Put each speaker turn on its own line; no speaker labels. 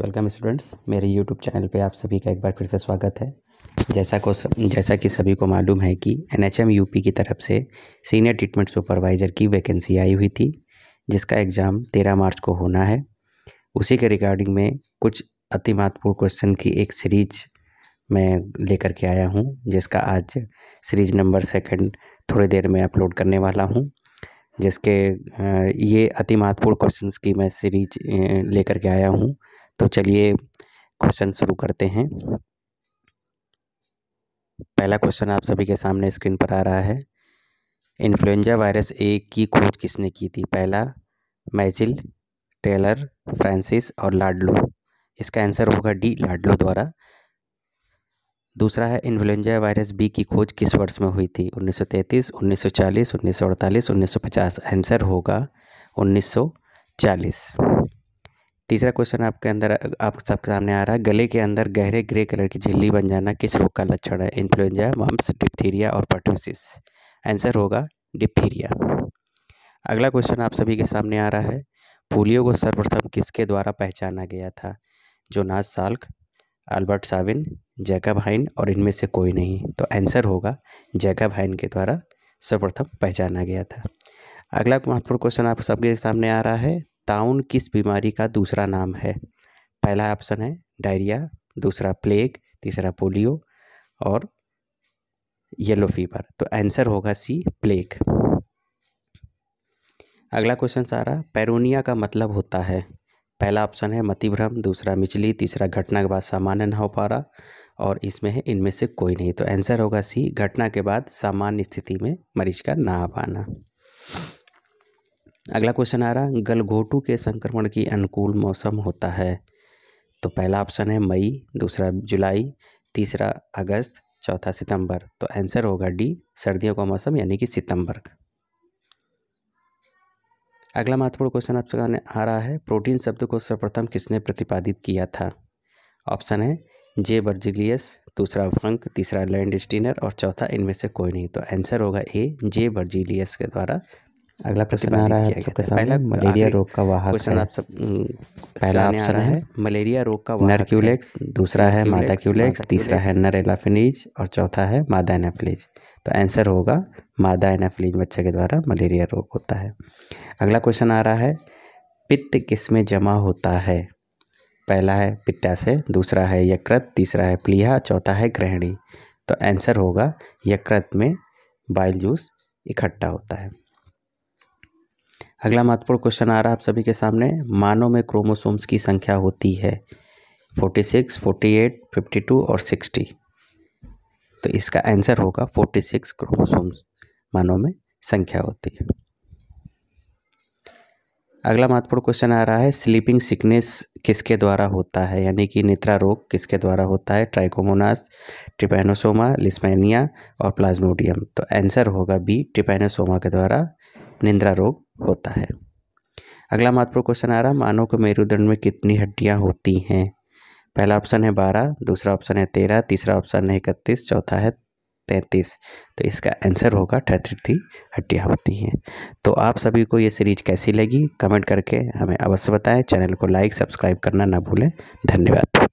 welcome students मेरे YouTube channel पे आप सभी का एक बार फिर से स्वागत है जैसा को जैसा कि सभी को मालूम है कि एनएचएम यूपी की तरफ से सीनियर ट्रीटमेंट सुपरवाइज़र की वैकेंसी आई हुई थी जिसका एग्ज़ाम तेरह मार्च को होना है उसी के रिगार्डिंग में कुछ अति महत्वपूर्ण क्वेश्चन की एक सीरीज मैं लेकर के आया हूँ जिसका आज सीरीज नंबर सेकेंड थोड़ी देर में अपलोड करने वाला हूँ जिसके ये अति महत्वपूर्ण क्वेश्चंस की मैं सीरीज लेकर के आया हूँ तो चलिए क्वेश्चन शुरू करते हैं पहला क्वेश्चन आप सभी के सामने स्क्रीन पर आ रहा है इन्फ्लुएंजा वायरस ए की खोज किसने की थी पहला मैजिल टेलर फ्रांसिस और लाडलो इसका आंसर होगा डी लाडलो द्वारा दूसरा है इन्फ्लुएंजा वायरस बी की खोज किस वर्ष में हुई थी 1933, 1940, 1948, 1950 आंसर होगा 1940 तीसरा क्वेश्चन आपके अंदर आप सबके सामने आ रहा है गले के अंदर गहरे ग्रे कलर की झिल्ली बन जाना किस रोग का लक्षण है इन्फ्लुएंजा मम्स डिप्थीरिया और पर्टोसिस आंसर होगा डिप्थीरिया अगला क्वेश्चन आप सभी के सामने आ रहा है पोलियो को सर्वप्रथम किसके द्वारा पहचाना गया था Jonas Salk Albert Sabin Jacob Heine और इनमें से कोई नहीं तो आंसर होगा जैकब हाइन के द्वारा सर्वप्रथम पहचाना गया था अगला महत्वपूर्ण क्वेश्चन आप सबके सामने आ रहा है ताउन किस बीमारी का दूसरा नाम है पहला ऑप्शन है डायरिया दूसरा प्लेग तीसरा पोलियो और येलो फीवर तो आंसर होगा सी प्लेग अगला क्वेश्चन सारा पैरोनिया का मतलब होता है पहला ऑप्शन है मतिभ्रम दूसरा मिचली तीसरा घटना के बाद सामान्य ना हो पा रहा और इसमें है इनमें से कोई नहीं तो आंसर होगा सी घटना के बाद सामान्य स्थिति में मरीज का ना आ पाना अगला क्वेश्चन आ रहा गलघोटू के संक्रमण की अनुकूल मौसम होता है तो पहला ऑप्शन है मई दूसरा जुलाई तीसरा अगस्त चौथा सितंबर तो आंसर होगा डी सर्दियों का मौसम यानी कि सितंबर अगला महत्वपूर्ण क्वेश्चन आप सबका आ रहा है प्रोटीन शब्द को सर्वप्रथम किसने प्रतिपादित किया था ऑप्शन है जे बर्जिलियस दूसरा फंक तीसरा लैंड स्टीनर और चौथा इनमें से कोई नहीं तो आंसर होगा ए जे बर्जिलियस के द्वारा अगला तो प्रश्न तो हम्म, आ रहा है आपके पहला मलेरिया रोग का वाहक क्वेश्चन आप सब पहला ऑप्शन है मलेरिया रोग का नर क्यूलेक्स दूसरा है मादा क्यूलेक्स तीसरा है नर एलाफिनीज और चौथा है मादा एनाफिलीज तो आंसर होगा मादा एनाफिलीज बच्चे के द्वारा मलेरिया रोग होता है अगला क्वेश्चन आ रहा है पित्त किस में जमा होता है पहला है पित्ताशय दूसरा है यकृत तीसरा है प्लीहा चौथा है ग्रहणी तो आंसर होगा यकृत में बाइल जूस इकट्ठा होता है अगला महत्वपूर्ण क्वेश्चन आ रहा है आप सभी के सामने मानव में क्रोमोसोम्स की संख्या होती है 46, 48, 52 और 60 तो इसका आंसर होगा 46 क्रोमोसोम्स मानव में संख्या होती है अगला महत्वपूर्ण क्वेश्चन आ रहा है स्लीपिंग सिकनेस किसके द्वारा होता है यानी कि नेत्रा रोग किसके द्वारा होता है ट्राइकोमोनास ट्रिपेनोसोमा लिस्मेनिया और प्लाज्मोडियम तो आंसर होगा बी ट्रिपेनोसोमा के द्वारा निंद्रा रोग होता है अगला महत्वपूर्ण क्वेश्चन आ रहा है मानव के मेरुदंड में कितनी हड्डियाँ होती हैं पहला ऑप्शन है बारह दूसरा ऑप्शन है तेरह तीसरा ऑप्शन है इकतीस चौथा है तैंतीस तो इसका आंसर होगा ठहतृती हड्डियाँ होती हैं तो आप सभी को ये सीरीज कैसी लगी कमेंट करके हमें अवश्य बताएं चैनल को लाइक सब्सक्राइब करना ना भूलें धन्यवाद